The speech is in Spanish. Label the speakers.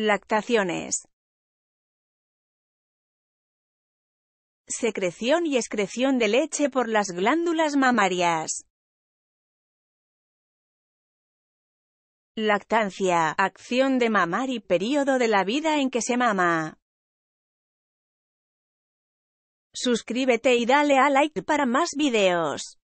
Speaker 1: Lactaciones. Secreción y excreción de leche por las glándulas mamarias. Lactancia, acción de mamar y periodo de la vida en que se mama. Suscríbete y dale a like para más videos.